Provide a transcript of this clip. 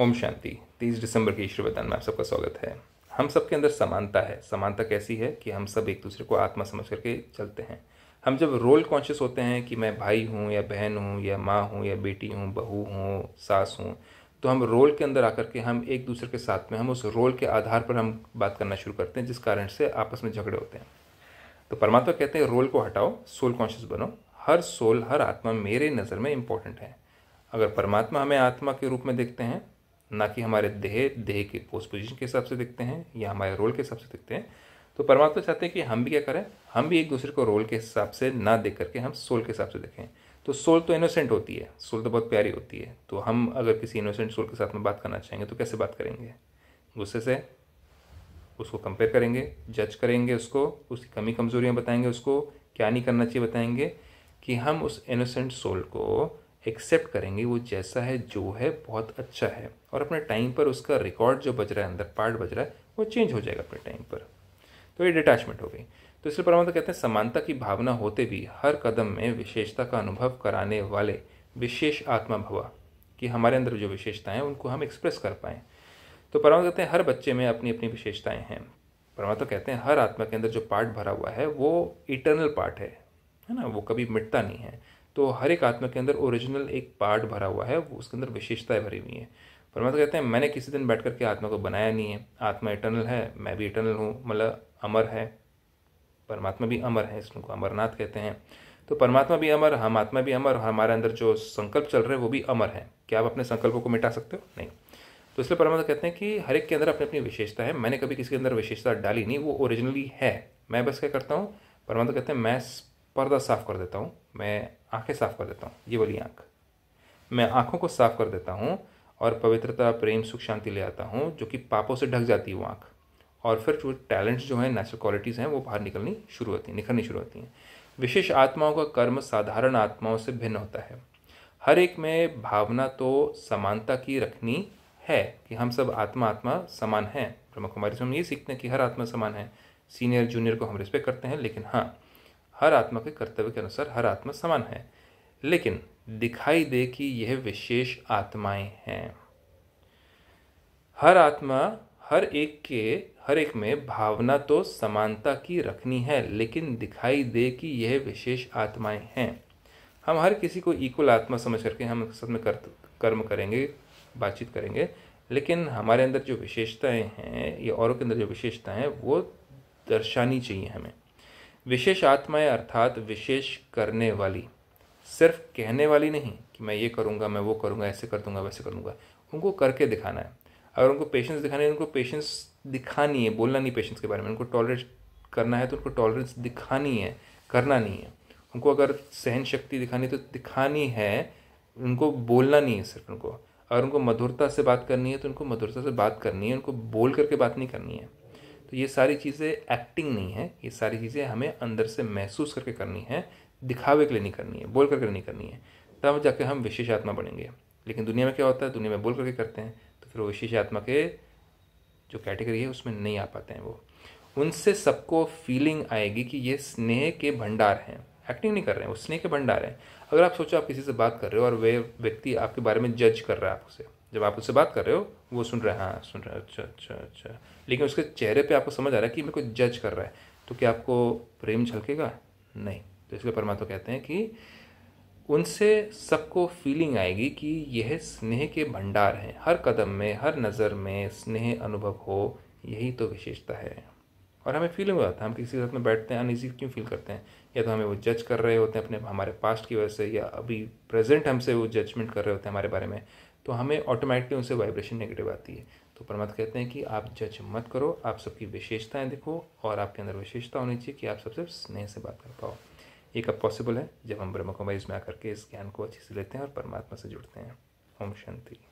ओम शांति तेईस दिसंबर के ईश्वर वतन में आप सबका स्वागत है हम सबके अंदर समानता है समानता कैसी है कि हम सब एक दूसरे को आत्मा समझ करके चलते हैं हम जब रोल कॉन्शियस होते हैं कि मैं भाई हूँ या बहन हूँ या माँ हूँ या बेटी हूँ बहू हूँ सास हूँ तो हम रोल के अंदर आकर के हम एक दूसरे के साथ में हम उस रोल के आधार पर हम बात करना शुरू करते हैं जिस कारण से आपस में झगड़े होते हैं तो परमात्मा कहते हैं रोल को हटाओ सोल कॉन्शियस बनो हर सोल हर आत्मा मेरे नज़र में इम्पॉर्टेंट है अगर परमात्मा हमें आत्मा के रूप में देखते हैं ना कि हमारे देह देह के पोस्ट पोजिशन के हिसाब से दिखते हैं या हमारे रोल के हिसाब से दिखते हैं तो परमात्मा चाहते हैं कि हम भी क्या करें हम भी एक दूसरे को रोल के हिसाब से ना देख करके हम सोल के हिसाब से देखें तो सोल तो इनोसेंट होती है सोल तो बहुत प्यारी होती है तो हम अगर किसी इनोसेंट सोल के साथ में बात करना चाहेंगे तो कैसे बात करेंगे गुस्से से उसको कंपेयर करेंगे जज करेंगे उसको उसकी कमी कमजोरियाँ बताएंगे उसको क्या नहीं करना चाहिए बताएंगे कि हम उस इनोसेंट सोल को एक्सेप्ट करेंगे वो जैसा है जो है बहुत अच्छा है और अपने टाइम पर उसका रिकॉर्ड जो बज रहा है अंदर पार्ट बज रहा है वो चेंज हो जाएगा अपने टाइम पर तो ये डिटैचमेंट हो गई तो इसलिए परमात्मा कहते हैं समानता की भावना होते भी हर कदम में विशेषता का अनुभव कराने वाले विशेष आत्मा भवा कि हमारे अंदर जो विशेषताएं हैं उनको हम एक्सप्रेस कर पाएँ तो परमात्मा कहते हैं हर बच्चे में अपनी अपनी विशेषताएं हैं परमात्मा कहते हैं हर आत्मा के अंदर जो पार्ट भरा हुआ है वो इटर्नल पार्ट है है ना वो कभी मिटता नहीं है तो हर एक आत्मा के अंदर ओरिजिनल एक पार्ट भरा हुआ है वो उसके अंदर विशेषताएं भरी हुई हैं परमात्मा कहते हैं मैंने किसी दिन बैठ करके आत्मा को बनाया नहीं है आत्मा इटर्नल है मैं भी इटर्नल हूँ मतलब अमर है परमात्मा भी अमर है इसको अमरनाथ कहते हैं तो परमात्मा भी अमर हम आत्मा भी अमर हमारे अंदर जो संकल्प चल रहे हैं वो भी अमर है क्या आप अपने संकल्पों को मिटा सकते हो नहीं तो इसलिए परमात्मा कहते हैं कि हर एक के अंदर अपनी अपनी विशेषता है मैंने कभी किसी के अंदर विशेषता डाली नहीं वो ओरिजिनली है मैं बस क्या करता हूँ परमात्मा कहते हैं मैं पर्दा साफ कर देता हूँ मैं आंखें साफ कर देता हूँ ये वाली आँख मैं आँखों को साफ कर देता हूँ और पवित्रता प्रेम सुख शांति ले आता हूँ जो कि पापों से ढक जाती है वो आँख और फिर जो टैलेंट्स जो हैं नेचुरल क्वालिटीज़ हैं वो बाहर निकलनी शुरू होती हैं निखरनी शुरू होती हैं विशेष आत्माओं का कर्म साधारण आत्माओं से भिन्न होता है हर एक में भावना तो समानता की रखनी है कि हम सब आत्मा आत्मा समान हैं ब्रह्म कुमारी से हम ये सीखते हैं कि हर आत्मा समान है सीनियर जूनियर को हम रिस्पेक्ट करते हैं लेकिन हाँ हर आत्मा के कर्तव्य के अनुसार हर आत्मा समान है लेकिन दिखाई दे कि यह विशेष आत्माएं हैं हर आत्मा हर एक के हर एक में भावना तो समानता की रखनी है लेकिन दिखाई दे कि यह विशेष आत्माएं हैं हम हर किसी को इक्वल आत्मा समझ करके हम सब में कर्म करेंगे बातचीत करेंगे लेकिन हमारे अंदर जो विशेषताएं हैं या औरों के अंदर जो विशेषताएं हैं वो दर्शानी चाहिए हमें विशेष आत्माएं अर्थात विशेष करने वाली सिर्फ कहने वाली नहीं कि मैं ये करूँगा मैं वो करूँगा ऐसे कर दूँगा वैसे कर दूंगा उनको करके दिखाना है अगर उनको पेशेंस दिखाना है उनको पेशेंस दिखानी है बोलना नहीं पेशेंस के बारे में उनको टॉलरेंस करना है तो उनको टॉलरेंस दिखानी है करना नहीं है उनको अगर सहन शक्ति दिखानी है तो दिखानी है उनको बोलना नहीं है सिर्फ उनको अगर उनको मधुरता से बात करनी है तो उनको मधुरता से बात करनी है उनको बोल करके बात नहीं करनी है तो ये सारी चीज़ें एक्टिंग नहीं है ये सारी चीज़ें हमें अंदर से महसूस करके करनी है दिखावे के लिए नहीं करनी है बोल करके नहीं करनी है तब जाकर हम विशेष आत्मा बनेंगे लेकिन दुनिया में क्या होता है दुनिया में बोल करके करते हैं तो फिर वो विशेष आत्मा के जो कैटेगरी है उसमें नहीं आ पाते हैं वो उनसे सबको फीलिंग आएगी कि ये स्नेह के भंडार हैं एक्टिंग नहीं कर रहे हैं वो स्नेह के भंडार हैं अगर आप सोचो आप किसी से बात कर रहे हो और वे व्यक्ति आपके बारे में जज कर रहा है आपसे जब आप उससे बात कर रहे हो वो सुन रहे हैं हाँ सुन रहे हैं अच्छा अच्छा अच्छा लेकिन उसके चेहरे पे आपको समझ आ रहा है कि मेरे को जज कर रहा है तो क्या आपको प्रेम झलकेगा नहीं तो इसलिए परमात्मा कहते हैं कि उनसे सबको फीलिंग आएगी कि यह स्नेह के भंडार हैं हर कदम में हर नज़र में स्नेह अनुभव हो यही तो विशेषता है और हमें फील जाता है हम किसी साथ में बैठते हैं अनईजी क्यों फील करते हैं या तो हमें वो जज कर रहे होते हैं अपने हमारे पास्ट की वजह से या अभी प्रेजेंट हमसे वो जजमेंट कर रहे होते हैं हमारे बारे में तो हमें ऑटोमेटिकली उनसे वाइब्रेशन नेगेटिव आती है तो परमात्मा कहते हैं कि आप जज मत करो आप सबकी विशेषताएं देखो और आपके अंदर विशेषता होनी चाहिए कि आप सबसे स्नेह से बात कर पाओ ये कब पॉसिबल है जब हम ब्रह्म कुमारी में आकर के इस ज्ञान को अच्छे से लेते हैं और परमात्मा से जुड़ते हैं ओम शांति